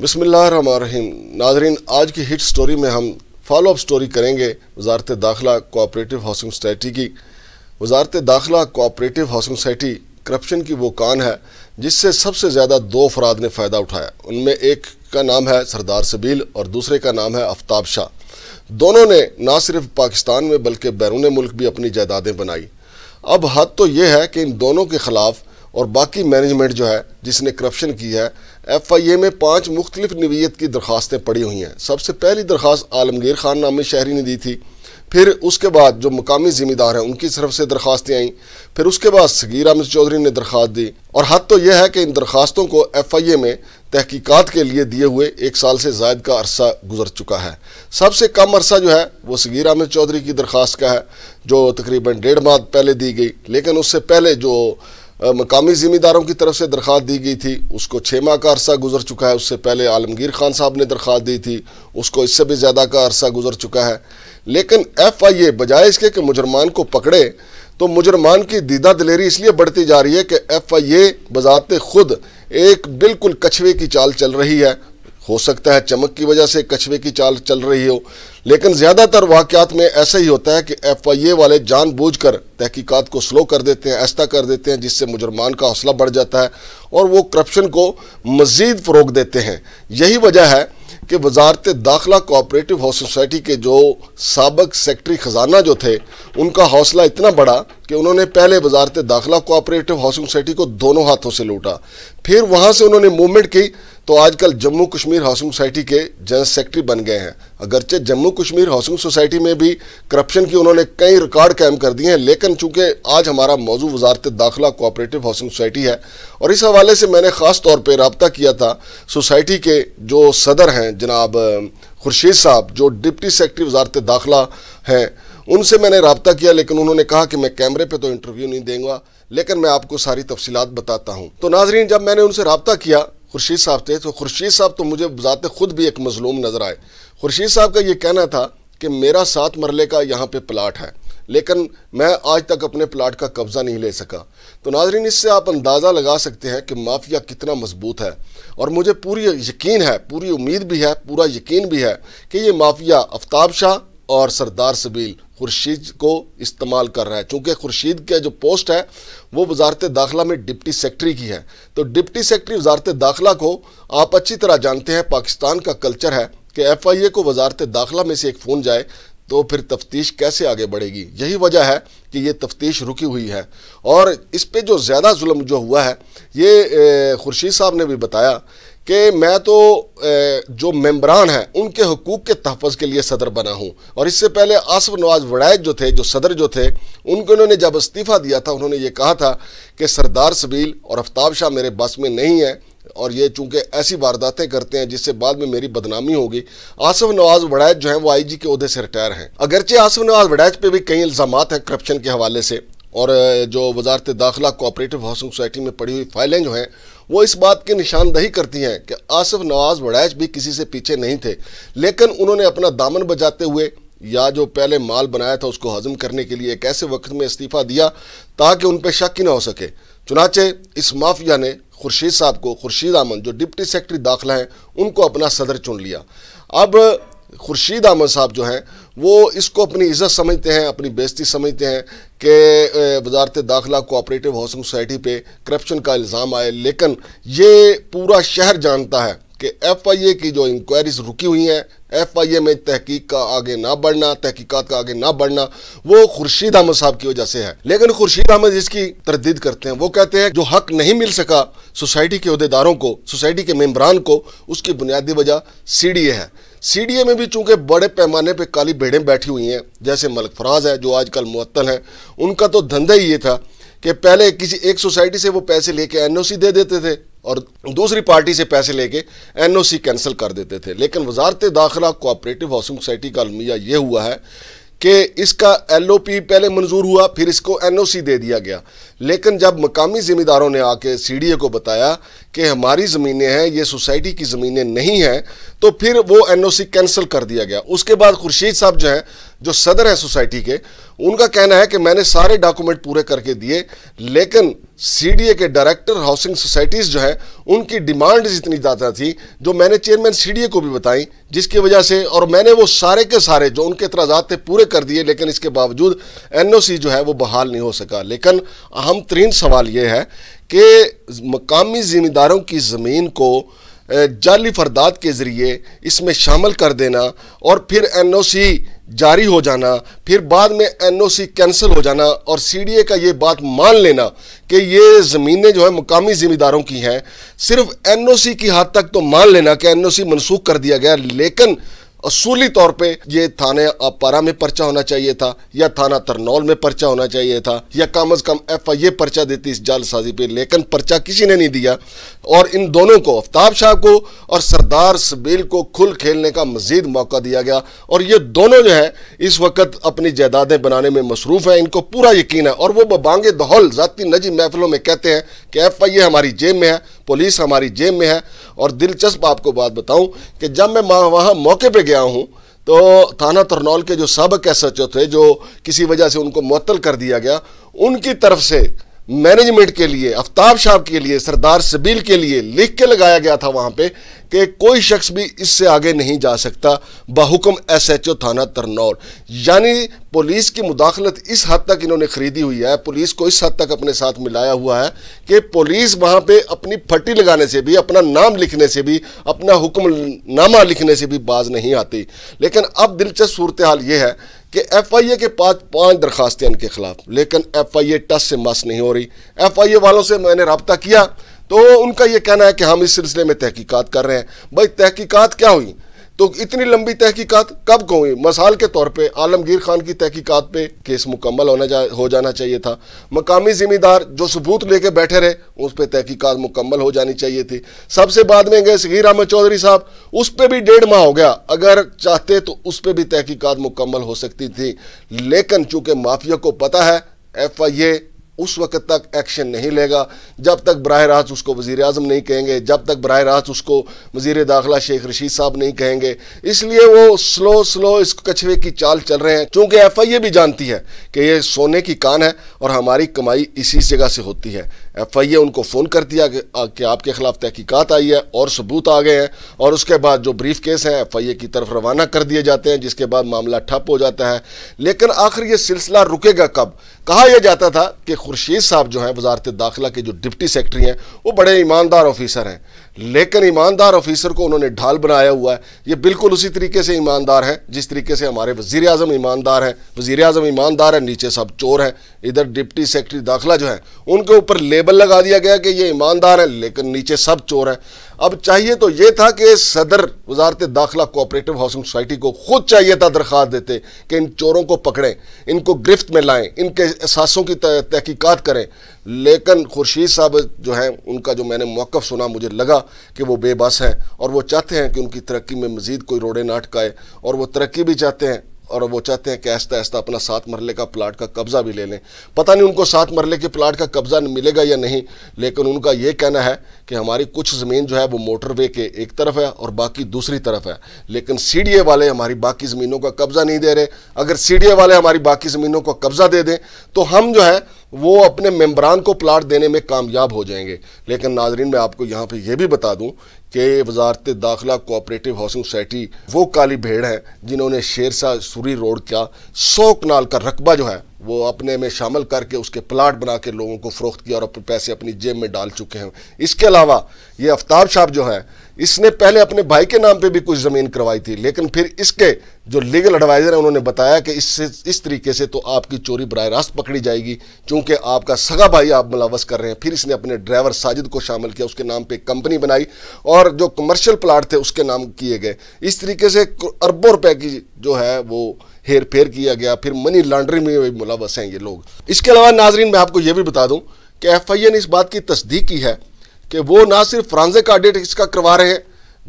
बसमीम नाजरीन आज की हिट स्टोरी में हम फॉलो अप स्टोरी करेंगे वजारत दाखिला कोऑपरेटिव हाउसिंग सोसाइटी की वजारत दाखिला कोऑपरेटिव हाउसिंग सोसाइटी करप्शन की वो कान है जिससे सबसे ज़्यादा दो अफराद ने फ़ायदा उठाया उनमें एक का नाम है सरदार सबील और दूसरे का नाम है आफ्ताब शाह दोनों ने ना सिर्फ पाकिस्तान में बल्कि बैरून मुल्क भी अपनी जायदादें बनाई अब हद तो ये है कि इन दोनों के ख़िलाफ़ और बाकी मैनेजमेंट जो है जिसने करप्शन की है एफ आई ए में पाँच मुख्तलिफ नवीयत की दरखास्तें पड़ी हुई हैं सबसे पहली दरख्वास्त आलमगीर खान नामी शहरी ने दी थी फिर उसके बाद जो मकामी ज़िम्मेदार हैं उनकी तरफ से दरख्वास्तें आईं फिर उसके बाद सगीर अहमद चौधरी ने दरख्वास्त दी और हद तो यह है कि इन दरखास्तों को एफ आई ए में तहकीकात के लिए दिए हुए एक साल से जायद का अरसा गुजर चुका है सबसे कम अरसा जो है वो सगीर अहमद चौधरी की दरख्वास्त का है जो तकरीबन डेढ़ माह पहले दी गई लेकिन उससे पहले जो मकामी ज़िम्मेदारों की तरफ से दरख्वास्त दी गई थी उसको छः माह का अरसा गुजर चुका है उससे पहले आलमगीर खान साहब ने दरख्वात दी थी उसको इससे भी ज़्यादा का अरसा गुजर चुका है लेकिन एफ आई ए बजाय इसके कि मुजरमान को पकड़े तो मुजरमान की दीदा दिलेरी इसलिए बढ़ती जा रही है कि एफ आई ए बजाते खुद एक बिल्कुल कछवे की चाल चल रही है हो सकता है चमक की वजह से कछुए की चाल चल रही हो लेकिन ज़्यादातर वाक़ात में ऐसा ही होता है कि एफ आई ए वाले जानबूझकर तहकीकात को स्लो कर देते हैं ऐसा कर देते हैं जिससे मुजरमान का हौसला बढ़ जाता है और वो करप्शन को मज़ीद फ़रोग देते हैं यही वजह है कि वजारत दाखिला कोऑपरेटिव हाउस सोसाइटी के जो सबक सेक्ट्री ख़जाना जो थे उनका हौसला इतना बढ़ा कि उन्होंने पहले वजारत दाखिला कोऑपरेटिव हाउसिंग सोसाइटी को दोनों हाथों से लूटा फिर वहाँ से उन्होंने मूवमेंट की तो आजकल जम्मू कश्मीर हाउसिंग सोसाइटी के जनरल सेक्रेटरी बन गए हैं अगरचे जम्मू कश्मीर हाउसिंग सोसाइटी में भी करप्शन की उन्होंने कई रिकॉर्ड कायम कर दिए हैं लेकिन चूंकि आज हमारा मौजू वजारत दाखिला कोऑपरेटिव हाउसिंग सोसाइटी है और इस हवाले से मैंने ख़ास तौर पर रबता किया था सोसाइटी के जो सदर हैं जनाब खुर्शीद साहब जो डिप्टी सेक्रेटरी वजारत दाखिला हैं उनसे मैंने रबता किया लेकिन उन्होंने कहा कि मैं कैमरे पर तो इंटरव्यू नहीं देंगे लेकिन मैं आपको सारी तफसीत बताता हूँ तो नाजरीन जब मैंने उनसे रबता किया खुर्शीद साहब थे तो खुर्शीद साहब तो मुझे ज़ात खुद भी एक मजलूम नज़र आए खुर्शीद साहब का ये कहना था कि मेरा सात मरले का यहाँ पे प्लाट है लेकिन मैं आज तक अपने प्लाट का कब्ज़ा नहीं ले सका तो नाजरीन इससे आप अंदाज़ा लगा सकते हैं कि माफिया कितना मजबूत है और मुझे पूरी यकीन है पूरी उम्मीद भी है पूरा यकीन भी है कि ये माफिया आफ्ताब शाह और सरदार सबील खुर्शीद को इस्तेमाल कर रहा है चूँकि खुर्शीद का जो पोस्ट है वो वजारत दाखिला में डिप्टी सेक्रटरी की है तो डिप्टी सेक्रटरी वजारत दाखिला को आप अच्छी तरह जानते हैं पाकिस्तान का कल्चर है कि एफ़ आई ए को वजारत दाखिला में से एक फ़ोन जाए तो फिर तफ्तीश कैसे आगे बढ़ेगी यही वजह है कि ये तफ्तीश रुकी हुई है और इस पर जो ज़्यादा जुल्म जो हुआ है ये खुर्शीद साहब ने भी बताया कि मैं तो जो मेम्बरान हैं उनके हकूक़ के तहफ़ के लिए सदर बना हूँ और इससे पहले आसफ़ नवाज वड़ैद जो थे जो सदर जो थे उनको उन्होंने जब इस्तीफ़ा दिया था उन्होंने ये कहा था कि सरदार सबील और आफ्ताब शाह मेरे बस में नहीं है और ये चूंकि ऐसी वारदातें करते हैं जिससे बाद में मेरी बदनामी होगी आसफ नवाज वड़ैत जो है वो आईजी के अहदे से रिटायर हैं अगरचे आसफ नवाज वड़ैत पे भी कई इल्ज़ाम हैं करप्शन के हवाले से और जो वजारत दाखिला कोऑपरेटिव हाउसिंग सोसाइटी में पड़ी हुई फाइलें जो हैं वो इस बात की निशानदही करती हैं कि आसिफ नवाज वड़ैच भी किसी से पीछे नहीं थे लेकिन उन्होंने अपना दामन बजाते हुए या जो पहले माल बनाया था उसको हजम करने के लिए एक ऐसे वक्त में इस्तीफ़ा दिया ताकि उन पर शक ही ना हो सके चुनाचे इस माफिया ने खुर्शीद साहब को खुर्शीद आमन जो डिप्टी सेक्रेटरी दाखिला हैं उनको अपना सदर चुन लिया अब खुर्शीद आमन साहब जो हैं वो इसको अपनी इज्जत समझते हैं अपनी बेजती समझते हैं कि वजारत दाखिला कोऑपरेटिव हाउसिंग सोसाइटी पे करप्शन का इल्ज़ाम आए लेकिन ये पूरा शहर जानता है कि एफ़ आई ए की जो इंक्वायरीज रुकी हुई हैं एफ आई ए में तहकीक का आगे ना बढ़ना तहकीकत का आगे ना बढ़ना वो खुर्शीद अहमद साहब की वजह से है लेकिन खुर्शीद अहमद इसकी तरदीद करते हैं वो कहते हैं जो हक नहीं मिल सका सोसाइटी के अहदेदारों को सोसाइटी के मेम्बरान को उसकी बुनियादी वजह सी डी ए है सीडीए में भी चूंकि बड़े पैमाने पे काली भेड़ें बैठी हुई हैं जैसे मलक फराज है जो आजकल मुअत्तल हैं उनका तो धंधा ही ये था कि पहले किसी एक सोसाइटी से वो पैसे लेके एनओसी दे देते थे और दूसरी पार्टी से पैसे लेके एनओसी कैंसिल कर देते थे लेकिन वजारत दाखिला कोऑपरेटिव हाउसिंग सोसाइटी का अलमिया ये हुआ है कि इसका एलओपी पहले मंजूर हुआ फिर इसको एनओसी दे दिया गया लेकिन जब मकामी जिम्मेदारों ने आके सी को बताया कि हमारी ज़मीनें हैं ये सोसाइटी की ज़मीनें नहीं हैं तो फिर वो एन कैंसिल कर दिया गया उसके बाद खुर्शीद साहब जो हैं जो सदर हैं सोसाइटी के उनका कहना है कि मैंने सारे डॉक्यूमेंट पूरे करके दिए लेकिन सी के डायरेक्टर हाउसिंग सोसाइटीज़ जो हैं उनकी डिमांड इतनी ज़्यादा थी जो मैंने चेयरमैन सी को भी बताई जिसकी वजह से और मैंने वो सारे के सारे जो उनके एतराज़ात थे पूरे कर दिए लेकिन इसके बावजूद एन जो है वो बहाल नहीं हो सका लेकिन अहम तरीन सवाल ये है कि मकामी ज़िम्मेदारों की ज़मीन को जाली फरदात के ज़रिए इसमें शामिल कर देना और फिर एन ओ सी जारी हो जाना फिर बाद में एन ओ सी कैंसिल हो जाना और सी डी ए का ये बात मान लेना कि ये ज़मीनें जो है मकामी ज़िम्मेदारों की हैं सिर्फ एन ओ सी की हद तक तो मान लेना कि एन ओ सी मनसूख कर दिया गया लेकिन असूली तौर पे ये थाने अपारा में पर्चा होना चाहिए था या थाना तरनौल में पर्चा होना चाहिए था या कम अज कम एफ आई ए पर्चा देती इस जालसाजी पे लेकिन पर्चा किसी ने नहीं दिया और इन दोनों को आफ्ताब शाह को और सरदार सबील को खुल खेलने का मजीद मौका दिया गया और ये दोनों जो है इस वक्त अपनी जायदादें बनाने में मसरूफ़ हैं इनको पूरा यकीन है और वो बबांगे दहल ज़ाती नजी महफिलों में कहते हैं कि एफ आई ए हमारी जेब में है पुलिस हमारी जेब में है और दिलचस्प आपको बात बताऊं कि जब मैं वहां मौके पर गया गया हूँ तो थाना तरनौल के जो सबक एस एच थे जो किसी वजह से उनको मअतल कर दिया गया उनकी तरफ से मैनेजमेंट के लिए आफ्ताब शाह के लिए सरदार सबील के लिए लिख के लगाया गया था वहाँ पे कि कोई शख्स भी इससे आगे नहीं जा सकता बाहुकम एस एच ओ थाना तरनौर यानी पुलिस की मुदाखलत इस हद तक इन्होंने खरीदी हुई है पुलिस को इस हद तक अपने साथ मिलाया हुआ है कि पुलिस वहाँ पे अपनी फटी लगाने से भी अपना नाम लिखने से भी अपना हुक्मनामा लिखने से भी बाज नहीं आती लेकिन अब दिलचस्प सूरत हाल ये है कि एफ आई ए के पास पांच दरखास्तें इनके खिलाफ लेकिन एफ आई ए टस से मस नहीं हो रही एफ आई ए वालों से मैंने रबता किया तो उनका यह कहना है कि हम इस सिलसिले में तहकीकात कर रहे हैं भाई तहकीकात क्या हुई तो इतनी लंबी तहकीकात कब को हुई मसाल के तौर पे आलमगीर खान की तहकीकात पे केस मुकम्मल होना जा हो जाना चाहिए था मकामी जिम्मेदार जो सबूत लेके बैठे रहे उस पर तहकीकत मुकम्मल हो जानी चाहिए थी सबसे बाद में गए सगीर अहमद चौधरी साहब उस पर भी डेढ़ माह हो गया अगर चाहते तो उस पर भी तहकीकत मुकम्मल हो सकती थी लेकिन चूंकि माफिया को पता है एफ आई ए उस वक्त तक एक्शन नहीं लेगा जब तक बरह रास्त उसको वज़ी अजम नहीं कहेंगे जब तक बरह रास्त उसको वज़ी दाखिला शेख रशीद साहब नहीं कहेंगे इसलिए वो स्लो स्लो इस कछुए की चाल चल रहे हैं चूँकि एफ आई ए भी जानती है कि ये सोने की कान है और हमारी कमाई इसी जगह से होती है एफ आई ए उनको फ़ोन कर दिया कि, आपके ख़िलाफ़ तहकीकात आई है और सबूत आ गए हैं और उसके बाद जो brief case F I A ए की तरफ रवाना कर दिए जाते हैं जिसके बाद मामला ठप हो जाता है लेकिन आखिर ये सिलसिला रुकेगा कब कहा यह जाता था कि खुर्शीद साहब जो हैं वजारत दाखिला के जो डिप्टी सेक्रेटरी हैं वो बड़े ईमानदार ऑफिसर हैं लेकिन ईमानदार ऑफिसर को उन्होंने ढाल बनाया हुआ है ये बिल्कुल उसी तरीके से ईमानदार है जिस तरीके से हमारे वजीर अजम ईमानदार हैं वजीर अजम ईमानदार हैं नीचे सब चोर हैं इधर डिप्टी सेक्रेटरी दाखिला जो है उनके ऊपर लेबल लगा दिया गया कि ये ईमानदार है लेकिन नीचे सब चोर हैं अब चाहिए तो ये था कि सदर वजारत दाखिला कोऑपरेटिव हाउसिंग सोसाइटी को खुद चाहिए था दरख्वास्त देते कि इन चोरों को पकड़ें इनको गिरफ्त में लाएं इनके एहसासों की तहकीकात करें लेकिन खुर्शीद साहब जो हैं उनका जो मैंने मौक़ सुना मुझे लगा कि वो बेबस हैं और वो चाहते हैं कि उनकी तरक्की में मज़ीद कोई रोड़े ना अटकाए और वो तरक्की भी चाहते हैं और वो चाहते हैं कि ऐसा ऐसा अपना सात मरले का प्लाट का कब्ज़ा भी ले लें पता नहीं उनको सात मरले के प्लाट का कब्ज़ा मिलेगा या नहीं लेकिन उनका ये कहना है कि हमारी कुछ ज़मीन जो है वो मोटरवे के एक तरफ है और बाकी दूसरी तरफ है लेकिन सी वाले हमारी बाकी ज़मीनों का कब्ज़ा नहीं दे रहे अगर सी वाले हमारी बाकी ज़मीनों का कब्ज़ा दे दें तो हम जो है वो अपने मेम्बरान को प्लाट देने में कामयाब हो जाएंगे लेकिन नाजरीन मैं आपको यहाँ पे ये भी बता दूँ कि वजारत दाखिला कोऑपरेटिव हाउसिंग सोसाइटी वो काली भेड़ हैं जिन्होंने शेरशाह सूरी रोड का सौ कनाल का रकबा जो है वो अपने में शामिल करके उसके प्लाट बना के लोगों को फ़रोख्त किया और अपने पैसे अपनी जेब में डाल चुके हैं इसके अलावा ये आफ्ताब शाह जो है इसने पहले अपने भाई के नाम पे भी कुछ ज़मीन करवाई थी लेकिन फिर इसके जो लीगल एडवाइज़र हैं उन्होंने बताया कि इससे इस तरीके से तो आपकी चोरी बर रास्त पकड़ी जाएगी क्योंकि आपका सगा भाई आप मुलावस कर रहे हैं फिर इसने अपने ड्राइवर साजिद को शामिल किया उसके नाम पे कंपनी बनाई और जो कमर्शियल प्लाट थे उसके नाम किए गए इस तरीके से अरबों रुपए की जो है वो हेर फेर किया गया फिर मनी लॉन्ड्रिंग में भी मुलावस हैं ये लोग इसके अलावा नाजरीन मैं आपको ये भी बता दूँ कि एफ आई ए ने इस बात की तस्दीक की है कि वो ना सिर्फ फ्रांजे का ऑडिट इसका करवा रहे हैं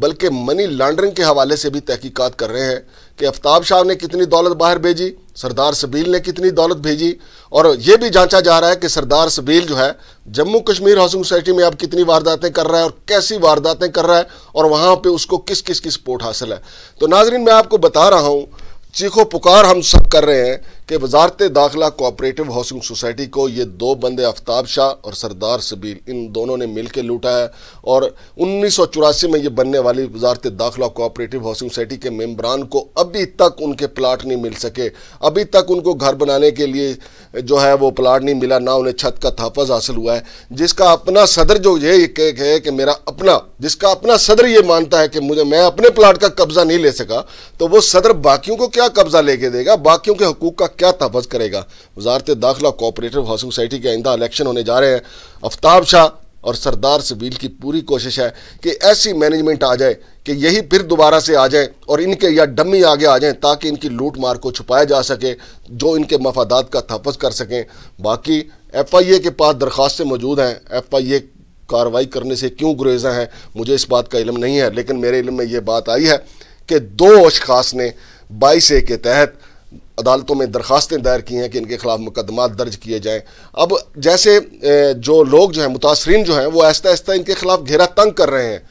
बल्कि मनी लॉन्ड्रिंग के हवाले से भी तहकीकात कर रहे हैं कि आफ्ताब शाह ने कितनी दौलत बाहर भेजी सरदार सबील ने कितनी दौलत भेजी और ये भी जांचा जा रहा है कि सरदार सबील जो है जम्मू कश्मीर हाउसिंग सोसाइटी में अब कितनी वारदातें कर रहा है और कैसी वारदातें कर रहा है और वहाँ पर उसको किस किस की सपोर्ट हासिल है तो नाजरीन मैं आपको बता रहा हूँ चीखो पुकार हम सब कर रहे हैं कि वजारत दाखिला कोऑपरेटिव हाउसिंग सोसाइटी को ये दो बंदे आफ्ताब शाह और सरदार सबील इन दोनों ने मिल के लूटा है और उन्नीस सौ चौरासी में ये बनने वाली वजारत दाखिला कोऑपरेटिव हाउसिंग सोसाइटी के मेम्बरान को अभी तक उनके प्लाट नहीं मिल सके अभी तक उनको घर बनाने के लिए जो है वो प्लाट नहीं मिला ना उन्हें छत का तहफ़ हासिल हुआ है जिसका अपना सदर जो ये है कि मेरा अपना जिसका अपना सदर ये मानता है कि मुझे मैं अपने प्लाट का कब्ज़ा नहीं ले सका तो वो सदर बाकियों को क्या कब्ज़ा लेके देगा बाकियों के हकूक़ का क्या तहफ़ करेगा वजारत दाखिला कोऑपरेटिव हाउसिंग सोसाइटी के आइंदा इलेक्शन होने जा रहे हैं आफ्ताब शाह और सरदार सबील की पूरी कोशिश है कि ऐसी मैनेजमेंट आ जाए कि यही फिर दोबारा से आ जाए और इनके या डमी आगे आ जाएँ ताकि इनकी लूट मार को छुपाया जा सके जो इनके मफादात का तहफ़ कर सकें बाकी एफ़ आई ए के पास दरख्वास्तें मौजूद हैं एफ़ आई ए कार्रवाई करने से क्यों गुरेजा है मुझे इस बात का इलम नहीं है लेकिन मेरे इलम में ये बात आई है कि दो अशास ने बाईस ए के तहत अदालतों में दरखास्तें दायर की हैं कि इनके ख़िलाफ़ मुकदमा दर्ज किए जाएँ अब जैसे जो लोग जो हैं मुतासरीन जो हैं वो आहिस्ता आहिस्ता इनके ख़िलाफ़ घेरा तंग कर रहे हैं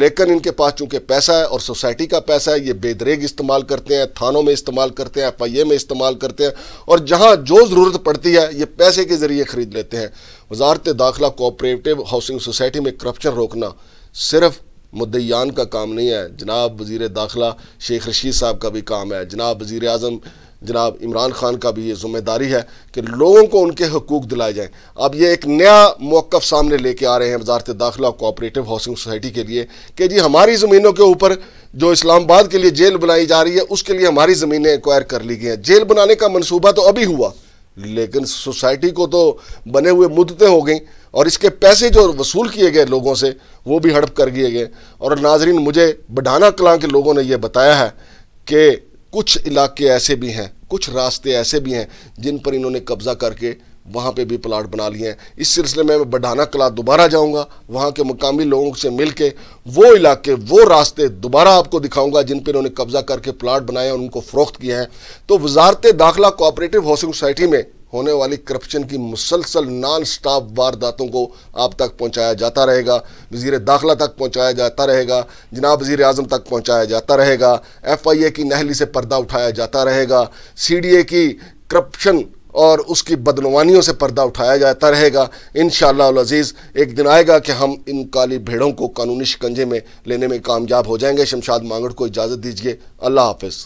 लेकिन इनके पास चूंकि पैसा है और सोसाइटी का पैसा है ये बेदरेग इस्तेमाल करते हैं थानों में इस्तेमाल करते हैं एफ आई ए में इस्तेमाल करते हैं और जहाँ जो ज़रूरत पड़ती है ये पैसे के ज़रिए ख़रीद लेते हैं वजारत दाखिला कोऑपरेटिव हाउसिंग सोसाइटी में करप्शन रोकना सिर्फ मुद्दयान का काम नहीं है जनाब वज़ी दाखिला शेख रशीद साहब का भी काम है जनाब वजीर अजम जनाब इमरान खान का भी ये जिम्मेदारी है कि लोगों को उनके हकूक दिलाए जाएँ अब ये एक नया मौक़ सामने लेके आ रहे हैं वजारत दाखिला कोऑपरेटिव हाउसिंग सोसाइटी के लिए कि जी हमारी ज़मीनों के ऊपर जो इस्लामाबाद के लिए जेल बनाई जा रही है उसके लिए हमारी ज़मीनें एक्वायर कर ली गई हैं जेल बनाने का मनसूबा तो अभी हुआ लेकिन सोसाइटी को तो बने हुए मुद्दतें हो गई और इसके पैसे जो वसूल किए गए लोगों से वो भी हड़प कर दिए गए और नाजरीन मुझे बढ़ाना कलां के लोगों ने यह बताया है कि कुछ इलाके ऐसे भी हैं कुछ रास्ते ऐसे भी हैं जिन पर इन्होंने कब्ज़ा करके वहाँ पे भी प्लाट बना लिए हैं इस सिलसिले में मैं बढ़ाना कला दोबारा जाऊँगा वहाँ के मकामी लोगों से मिल के वो इलाके वो रास्ते दोबारा आपको दिखाऊँगा जिन पर इन्होंने कब्ज़ा करके प्लाट बनाए और उनको फ़रोख्त किया है तो वजारत दाखिला कोऑपरेटिव हाउसिंग सोसाइटी में होने वाली करप्शन की मुसलसल नॉन स्टॉप वारदातों को आप तक पहुँचाया जाता रहेगा वजीर दाखिला तक पहुँचाया जाता रहेगा जनाब वजीर अजम तक पहुँचाया जाता रहेगा एफ़ आई ए की नहली से पर्दा उठाया जाता रहेगा सी डी ए की करप्शन और उसकी बदनवानियों से पर्दा उठाया जाता रहेगा इन शजीज़ एक दिन आएगा कि हम इन काली भेड़ों को कानूनी शिकंजे में लेने में कामयाब हो जाएंगे शमशाद मांगड़ को इजाज़त दीजिए अल्लाह हाफिज़